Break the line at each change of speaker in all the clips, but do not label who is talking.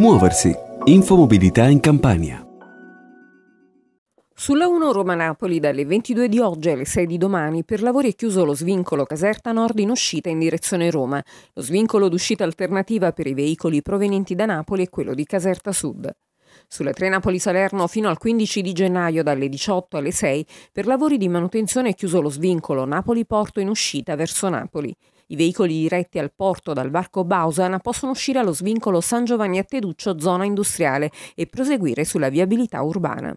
Muoversi. Infomobilità in Campania.
Sulla 1 Roma-Napoli dalle 22 di oggi alle 6 di domani per lavori è chiuso lo svincolo Caserta Nord in uscita in direzione Roma. Lo svincolo d'uscita alternativa per i veicoli provenienti da Napoli è quello di Caserta Sud. Sulla 3 Napoli-Salerno fino al 15 di gennaio dalle 18 alle 6 per lavori di manutenzione è chiuso lo svincolo Napoli-Porto in uscita verso Napoli. I veicoli diretti al porto dal varco Bausana possono uscire allo svincolo San Giovanni a Teduccio, zona industriale, e proseguire sulla viabilità urbana.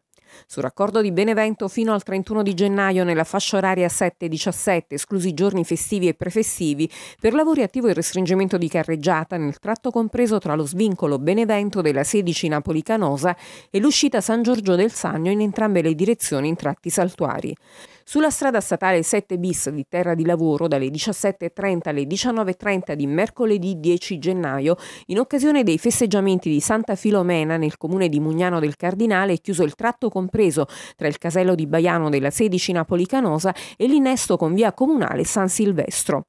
Sul raccordo di Benevento fino al 31 di gennaio nella fascia oraria 7-17, esclusi i giorni festivi e prefestivi, per lavori attivo il restringimento di carreggiata nel tratto compreso tra lo svincolo Benevento della 16 Napoli-Canosa e l'uscita San Giorgio del Sannio in entrambe le direzioni in tratti saltuari. Sulla strada statale 7 bis di Terra di Lavoro dalle 17.30 alle 19.30 di mercoledì 10 gennaio, in occasione dei festeggiamenti di Santa Filomena nel comune di Mugnano del Cardinale, è chiuso il tratto compreso tra il casello di Baiano della 16 Napolicanosa e l'innesto con via comunale San Silvestro.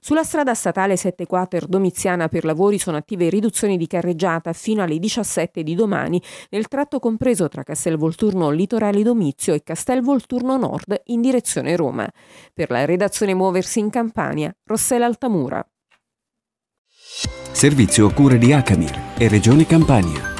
Sulla strada statale 74 Domiziana per lavori sono attive riduzioni di carreggiata fino alle 17 di domani nel tratto compreso tra Castel Volturno Litorale Domizio e Castel Volturno Nord in direzione Roma. Per la redazione Muoversi in Campania, Rossella Altamura.
Servizio a cura di Acamir e Regione Campania.